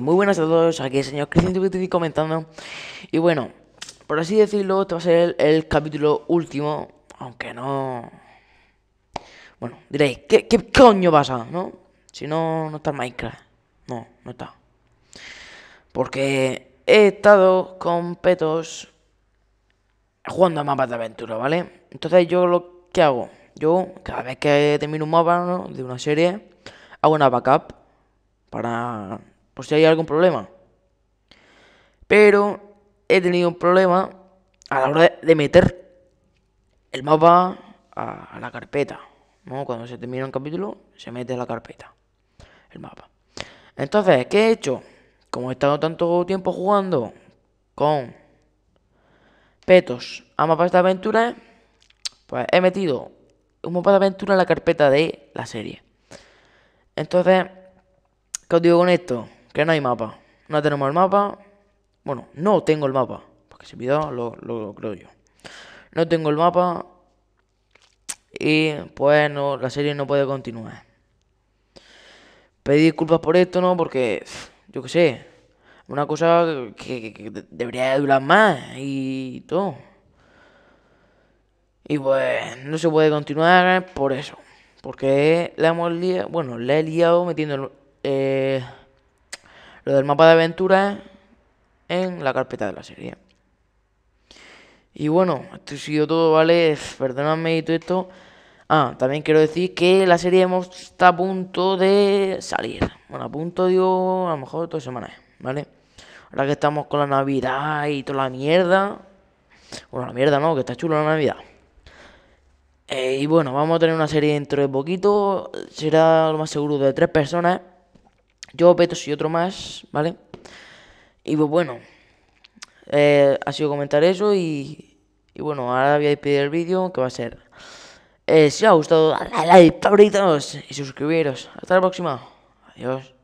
muy buenas a todos, aquí el señor Cristian que estoy comentando. Y bueno, por así decirlo, este va a ser el, capítulo último, aunque no... Bueno, diréis, ¿qué, qué coño pasa? ¿No? Si no, no está el Minecraft. No, no está. Porque he estado con petos jugando a mapas de aventura, ¿vale? Entonces yo lo que hago, yo cada vez que termino un mapa de una serie, hago una backup para por si hay algún problema. Pero he tenido un problema a la hora de meter el mapa a la carpeta. Cuando se termina un capítulo, se mete a la carpeta el mapa. Entonces, ¿qué he hecho? Como he estado tanto tiempo jugando con petos a mapas de aventuras, pues he metido un mapa de aventura en la carpeta de la serie. Entonces, ¿qué os digo con esto? Que no hay mapa. No tenemos el mapa. Bueno, no tengo el mapa. Porque se me lo, lo, creo yo. No tengo el mapa. Y pues no, la serie no puede continuar. Pedí disculpas por esto, ¿no? Porque, yo qué sé. Una cosa que, debería durar más y todo. Y pues no se puede continuar por eso. Porque la hemos liado. Bueno, le he liado metiendo eh, lo del mapa de aventura en la carpeta de la serie. Y bueno, esto ha sido todo, ¿vale? Perdóname y todo esto. Ah, también quiero decir que la serie está a punto de salir. Bueno, a punto, digo, a lo mejor dos semanas, ¿vale? Ahora que estamos con la Navidad y toda la mierda. Bueno, la mierda no, que está chulo la Navidad. Eh, y bueno, vamos a tener una serie dentro de poquito. Será lo más seguro de tres personas. Yo, Betos y otro más, ¿vale? Y pues bueno, eh, ha sido comentar eso y, bueno, ahora voy a despedir el vídeo que va a ser... Eh, si os ha gustado, dale like, favoritos y suscribiros. Hasta la próxima. Adiós.